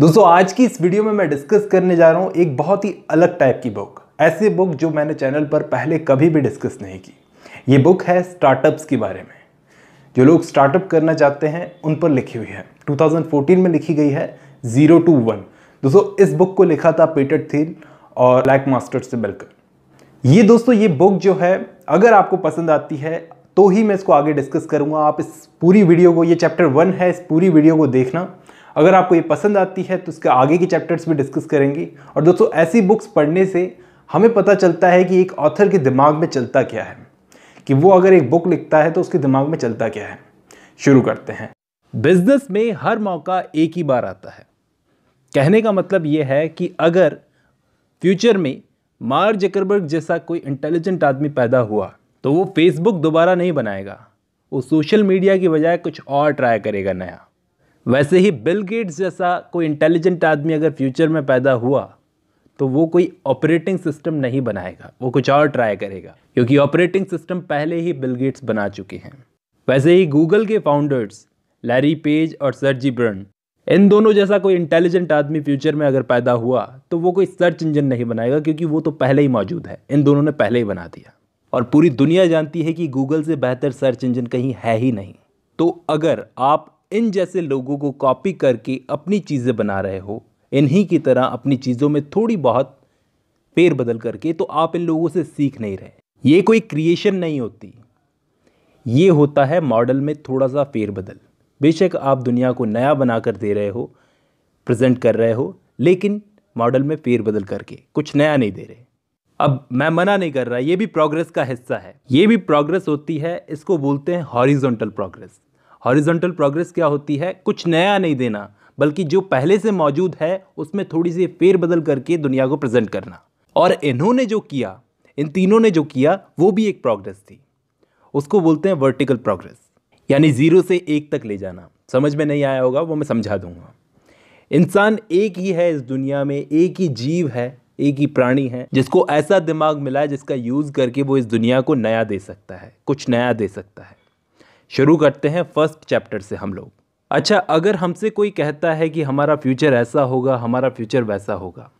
दोस्तों आज की इस वीडियो में मैं डिस्कस करने जा रहा हूँ एक बहुत ही अलग टाइप की बुक ऐसी बुक जो मैंने चैनल पर पहले कभी भी डिस्कस नहीं की ये बुक है स्टार्टअप्स के बारे में जो लोग स्टार्टअप करना चाहते हैं उन पर लिखी हुई है 2014 में लिखी गई है ज़ीरो टू वन दोस्तों इस बुक को लिखा था पीटर थील और ब्लैक मास्टर से मिलकर ये दोस्तों ये बुक जो है अगर आपको पसंद आती है तो ही मैं इसको आगे डिस्कस करूँगा आप इस पूरी वीडियो को ये चैप्टर वन है इस पूरी वीडियो को देखना अगर आपको ये पसंद आती है तो उसके आगे की चैप्टर्स भी डिस्कस करेंगे और दोस्तों ऐसी बुक्स पढ़ने से हमें पता चलता है कि एक ऑथर के दिमाग में चलता क्या है कि वो अगर एक बुक लिखता है तो उसके दिमाग में चलता क्या है शुरू करते हैं बिजनेस में हर मौका एक ही बार आता है कहने का मतलब ये है कि अगर फ्यूचर में मार जकरबर्ग जैसा कोई इंटेलिजेंट आदमी पैदा हुआ तो वो फेसबुक दोबारा नहीं बनाएगा वो सोशल मीडिया की बजाय कुछ और ट्राई करेगा नया वैसे ही बिल गेट्स जैसा कोई इंटेलिजेंट आदमी अगर फ्यूचर में पैदा हुआ तो वो कोई ऑपरेटिंग सिस्टम नहीं बनाएगा वो कुछ और ट्राई करेगा क्योंकि ऑपरेटिंग सिस्टम पहले ही बिल गेट्स बना चुके हैं वैसे ही गूगल के फाउंडर्स लैरी पेज और सर्जी ब्रन इन दोनों जैसा कोई इंटेलिजेंट आदमी फ्यूचर में अगर पैदा हुआ तो वो कोई सर्च इंजन नहीं बनाएगा क्योंकि वो तो पहले ही मौजूद है इन दोनों ने पहले ही बना दिया और पूरी दुनिया जानती है कि गूगल से बेहतर सर्च इंजन कहीं है ही नहीं तो अगर आप इन जैसे लोगों को कॉपी करके अपनी चीज़ें बना रहे हो इन्हीं की तरह अपनी चीज़ों में थोड़ी बहुत फेर बदल करके तो आप इन लोगों से सीख नहीं रहे ये कोई क्रिएशन नहीं होती ये होता है मॉडल में थोड़ा सा फेरबदल बेशक आप दुनिया को नया बना कर दे रहे हो प्रेजेंट कर रहे हो लेकिन मॉडल में फेरबदल करके कुछ नया नहीं दे रहे अब मैं मना नहीं कर रहा ये भी प्रोग्रेस का हिस्सा है ये भी प्रोग्रेस होती है इसको बोलते हैं हॉरिजोंटल प्रोग्रेस हॉरिजॉन्टल प्रोग्रेस क्या होती है कुछ नया नहीं देना बल्कि जो पहले से मौजूद है उसमें थोड़ी सी फेरबदल करके दुनिया को प्रेजेंट करना और इन्होंने जो किया इन तीनों ने जो किया वो भी एक प्रोग्रेस थी उसको बोलते हैं वर्टिकल प्रोग्रेस यानी ज़ीरो से एक तक ले जाना समझ में नहीं आया होगा वो मैं समझा दूंगा इंसान एक ही है इस दुनिया में एक ही जीव है एक ही प्राणी है जिसको ऐसा दिमाग मिला है जिसका यूज़ करके वो इस दुनिया को नया दे सकता है कुछ नया दे सकता है शुरू करते हैं फर्स्ट चैप्टर से हम लोग अच्छा अगर हमसे कोई कहता है कि हमारा फ्यूचर ऐसा होगा हमारा फ्यूचर वैसा होगा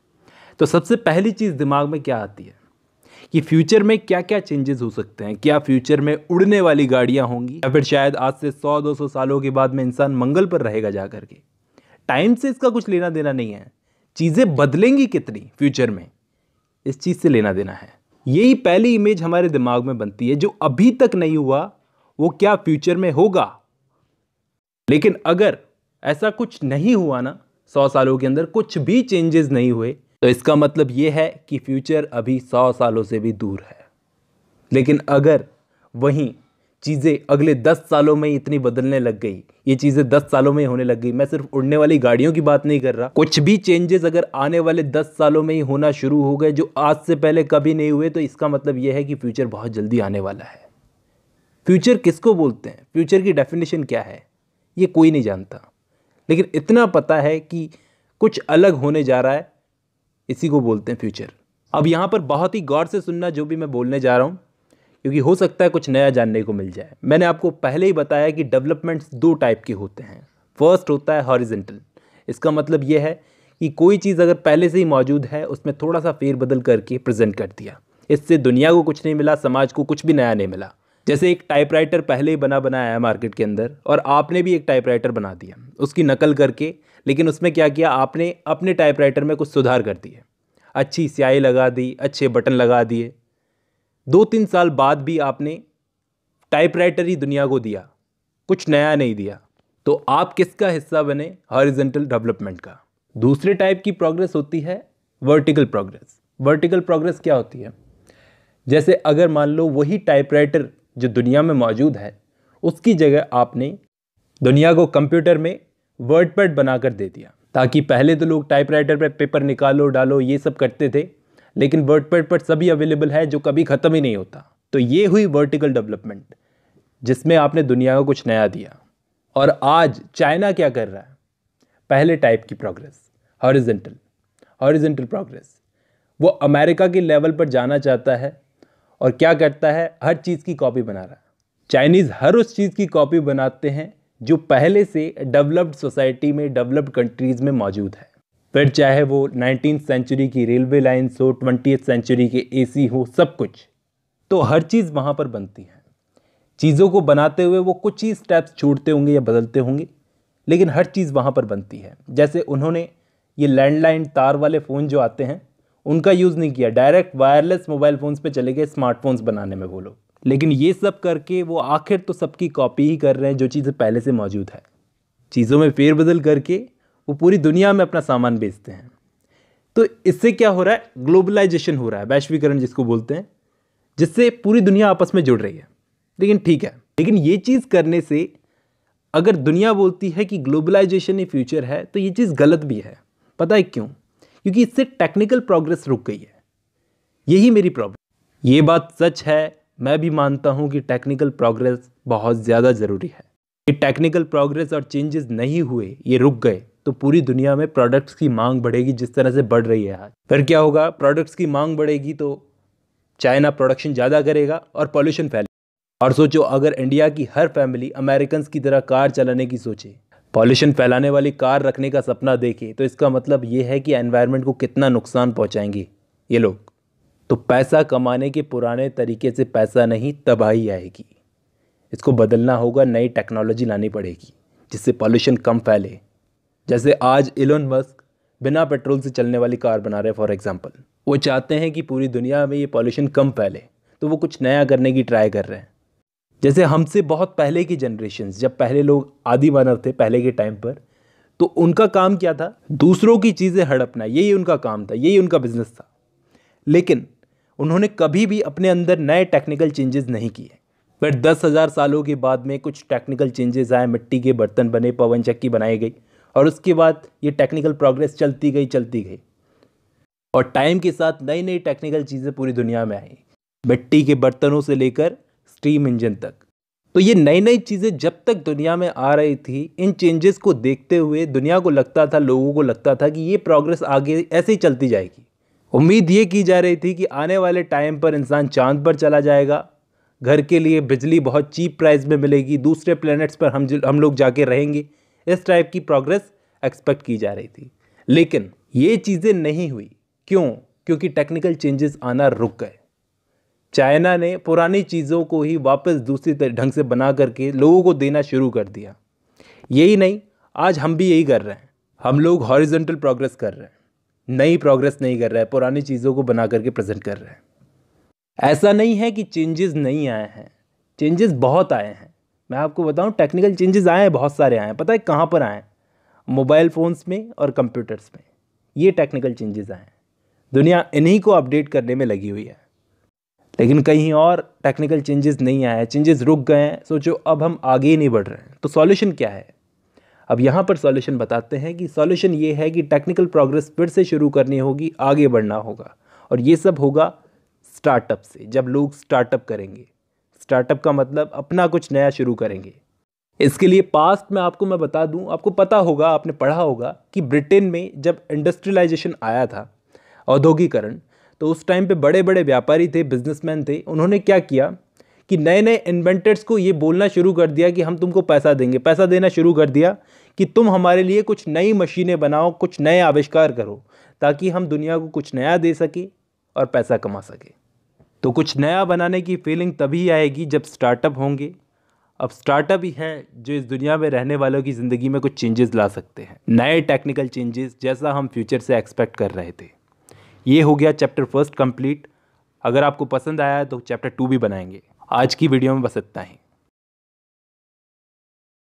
तो सबसे पहली चीज़ दिमाग में क्या आती है कि फ्यूचर में क्या क्या चेंजेस हो सकते हैं क्या फ्यूचर में उड़ने वाली गाड़ियाँ होंगी या फिर शायद आज से 100-200 सालों के बाद में इंसान मंगल पर रहेगा जा करके टाइम से इसका कुछ लेना देना नहीं है चीज़ें बदलेंगी कितनी फ्यूचर में इस चीज़ से लेना देना है यही पहली इमेज हमारे दिमाग में बनती है जो अभी तक नहीं हुआ वो क्या फ्यूचर में होगा लेकिन अगर ऐसा कुछ नहीं हुआ ना सौ सालों के अंदर कुछ भी चेंजेस नहीं हुए तो इसका मतलब ये है कि फ्यूचर अभी सौ सालों से भी दूर है लेकिन अगर वहीं चीज़ें अगले दस सालों में इतनी बदलने लग गई ये चीज़ें दस सालों में होने लग गई मैं सिर्फ उड़ने वाली गाड़ियों की बात नहीं कर रहा कुछ भी चेंजेस अगर आने वाले दस सालों में ही होना शुरू हो गए जो आज से पहले कभी नहीं हुए तो इसका मतलब यह है कि फ्यूचर बहुत जल्दी आने वाला है फ्यूचर किसको बोलते हैं फ्यूचर की डेफिनेशन क्या है ये कोई नहीं जानता लेकिन इतना पता है कि कुछ अलग होने जा रहा है इसी को बोलते हैं फ्यूचर अब यहाँ पर बहुत ही गौर से सुनना जो भी मैं बोलने जा रहा हूँ क्योंकि हो सकता है कुछ नया जानने को मिल जाए मैंने आपको पहले ही बताया कि डेवलपमेंट्स दो टाइप के होते हैं फर्स्ट होता है हॉरिजेंटल इसका मतलब यह है कि कोई चीज़ अगर पहले से ही मौजूद है उसमें थोड़ा सा फेरबदल करके प्रेजेंट कर दिया इससे दुनिया को कुछ नहीं मिला समाज को कुछ भी नया नहीं मिला जैसे एक टाइपराइटर पहले ही बना बनाया है मार्केट के अंदर और आपने भी एक टाइपराइटर बना दिया उसकी नकल करके लेकिन उसमें क्या किया आपने अपने टाइपराइटर में कुछ सुधार कर दिए अच्छी स्याही लगा दी अच्छे बटन लगा दिए दो तीन साल बाद भी आपने टाइपराइटर ही दुनिया को दिया कुछ नया नहीं दिया तो आप किसका हिस्सा बने हॉरिजेंटल डेवलपमेंट का दूसरे टाइप की प्रोग्रेस होती है वर्टिकल प्रोग्रेस वर्टिकल प्रोग्रेस क्या होती है जैसे अगर मान लो वही टाइपराइटर जो दुनिया में मौजूद है उसकी जगह आपने दुनिया को कंप्यूटर में वर्ड पैड बनाकर दे दिया ताकि पहले तो लोग टाइपराइटर पर पेपर निकालो डालो ये सब करते थे लेकिन वर्ड पैड पर सभी अवेलेबल है जो कभी ख़त्म ही नहीं होता तो ये हुई वर्टिकल डेवलपमेंट जिसमें आपने दुनिया को कुछ नया दिया और आज चाइना क्या कर रहा है पहले टाइप की प्रोग्रेस हॉरिजेंटल हॉरिजेंटल प्रोग्रेस वो अमेरिका के लेवल पर जाना चाहता है और क्या करता है हर चीज़ की कॉपी बना रहा है चाइनीज़ हर उस चीज़ की कॉपी बनाते हैं जो पहले से डेवलप्ड सोसाइटी में डेवलप्ड कंट्रीज़ में मौजूद है फिर चाहे वो नाइनटीन सेंचुरी की रेलवे लाइन्स हो ट्वेंटी सेंचुरी के ए हो सब कुछ तो हर चीज़ वहाँ पर बनती है चीज़ों को बनाते हुए वो कुछ ही स्टेप्स छूटते होंगे या बदलते होंगे लेकिन हर चीज़ वहाँ पर बनती है जैसे उन्होंने ये लैंडलाइन तार वाले फ़ोन जो आते हैं उनका यूज़ नहीं किया डायरेक्ट वायरलेस मोबाइल फ़ोन्स पे चले गए स्मार्टफोन्स बनाने में वो लोग लेकिन ये सब करके वो आखिर तो सबकी कॉपी ही कर रहे हैं जो चीज़ें पहले से मौजूद है चीज़ों में फेरबदल करके वो पूरी दुनिया में अपना सामान बेचते हैं तो इससे क्या हो रहा है ग्लोबलाइजेशन हो रहा है वैश्वीकरण जिसको बोलते हैं जिससे पूरी दुनिया आपस में जुड़ रही है लेकिन ठीक है लेकिन ये चीज़ करने से अगर दुनिया बोलती है कि ग्लोबलाइजेशन ही फ्यूचर है तो ये चीज़ गलत भी है पता है क्यों क्योंकि इससे टेक्निकल प्रोग्रेस रुक गई है यही मेरी प्रॉब्लम ये बात सच है मैं भी मानता हूँ कि टेक्निकल प्रोग्रेस बहुत ज़्यादा ज़रूरी है ये टेक्निकल प्रोग्रेस और चेंजेस नहीं हुए ये रुक गए तो पूरी दुनिया में प्रोडक्ट्स की मांग बढ़ेगी जिस तरह से बढ़ रही है आज फिर क्या होगा प्रोडक्ट्स की मांग बढ़ेगी तो चाइना प्रोडक्शन ज़्यादा करेगा और पॉल्यूशन फैलेगा और सोचो अगर इंडिया की हर फैमिली अमेरिकन की तरह कार चलाने की सोचे पॉल्यूशन फैलाने वाली कार रखने का सपना देखे तो इसका मतलब ये है कि एनवायरनमेंट को कितना नुकसान पहुँचाएंगे ये लोग तो पैसा कमाने के पुराने तरीके से पैसा नहीं तबाही आएगी इसको बदलना होगा नई टेक्नोलॉजी लानी पड़ेगी जिससे पॉल्यूशन कम फैले जैसे आज इलोन मस्क बिना पेट्रोल से चलने वाली कार बना रहे फॉर एग्ज़ाम्पल वो चाहते हैं कि पूरी दुनिया में ये पॉल्यूशन कम फैले तो वो कुछ नया करने की ट्राई कर रहे हैं जैसे हमसे बहुत पहले की जनरेशन जब पहले लोग आदि मानव थे पहले के टाइम पर तो उनका काम क्या था दूसरों की चीज़ें हड़पना यही उनका काम था यही उनका बिजनेस था लेकिन उन्होंने कभी भी अपने अंदर नए टेक्निकल चेंजेस नहीं किए पर दस हज़ार सालों के बाद में कुछ टेक्निकल चेंजेस आए मिट्टी के बर्तन बने पवन चक्की बनाई गई और उसके बाद ये टेक्निकल प्रोग्रेस चलती गई चलती गई और टाइम के साथ नई नई टेक्निकल चीज़ें पूरी दुनिया में आई मिट्टी के बर्तनों से लेकर स्टीम इंजन तक तो ये नई नई चीज़ें जब तक दुनिया में आ रही थी इन चेंजेस को देखते हुए दुनिया को लगता था लोगों को लगता था कि ये प्रोग्रेस आगे ऐसे ही चलती जाएगी उम्मीद ये की जा रही थी कि आने वाले टाइम पर इंसान चांद पर चला जाएगा घर के लिए बिजली बहुत चीप प्राइस में मिलेगी दूसरे प्लैनेट्स पर हम हम लोग जाके रहेंगे इस टाइप की प्रोग्रेस एक्सपेक्ट की जा रही थी लेकिन ये चीज़ें नहीं हुई क्यों क्योंकि टेक्निकल चेंजेस आना रुक गए चाइना ने पुरानी चीज़ों को ही वापस दूसरी ढंग से बना करके लोगों को देना शुरू कर दिया यही नहीं आज हम भी यही कर रहे हैं हम लोग हॉरिजेंटल प्रोग्रेस कर रहे हैं नई प्रोग्रेस नहीं कर रहे हैं पुरानी चीज़ों को बना करके प्रेजेंट कर रहे हैं ऐसा नहीं है कि चेंजेस नहीं आए हैं चेंजेस बहुत आए हैं मैं आपको बताऊं टेक्निकल चेंजेस आए हैं बहुत सारे आए हैं पता है कहाँ पर आए मोबाइल फ़ोन्स में और कंप्यूटर्स में ये टेक्निकल चेंजेस आए हैं दुनिया इन्हीं को अपडेट करने में लगी हुई है लेकिन कहीं और टेक्निकल चेंजेस नहीं आए हैं चेंजेस रुक गए हैं सोचो अब हम आगे ही नहीं बढ़ रहे हैं तो सॉल्यूशन क्या है अब यहाँ पर सॉल्यूशन बताते हैं कि सॉल्यूशन ये है कि टेक्निकल प्रोग्रेस फिर से शुरू करनी होगी आगे बढ़ना होगा और ये सब होगा स्टार्टअप से जब लोग स्टार्टअप करेंगे स्टार्टअप का मतलब अपना कुछ नया शुरू करेंगे इसके लिए पास्ट में आपको मैं बता दूं आपको पता होगा आपने पढ़ा होगा कि ब्रिटेन में जब इंडस्ट्रियलाइजेशन आया था औद्योगिकरण तो उस टाइम पे बड़े बड़े व्यापारी थे बिजनेसमैन थे उन्होंने क्या किया कि नए नए इन्वेंटर्स को ये बोलना शुरू कर दिया कि हम तुमको पैसा देंगे पैसा देना शुरू कर दिया कि तुम हमारे लिए कुछ नई मशीनें बनाओ कुछ नए आविष्कार करो ताकि हम दुनिया को कुछ नया दे सके और पैसा कमा सके तो कुछ नया बनाने की फीलिंग तभी आएगी जब स्टार्टअप होंगे अब स्टार्टअप ही हैं जो इस दुनिया में रहने वालों की ज़िंदगी में कुछ चेंजेस ला सकते हैं नए टेक्निकल चेंजेस जैसा हम फ्यूचर से एक्सपेक्ट कर रहे थे ये हो गया चैप्टर फर्स्ट कंप्लीट अगर आपको पसंद आया तो चैप्टर टू भी बनाएंगे आज की वीडियो में बस इतना ही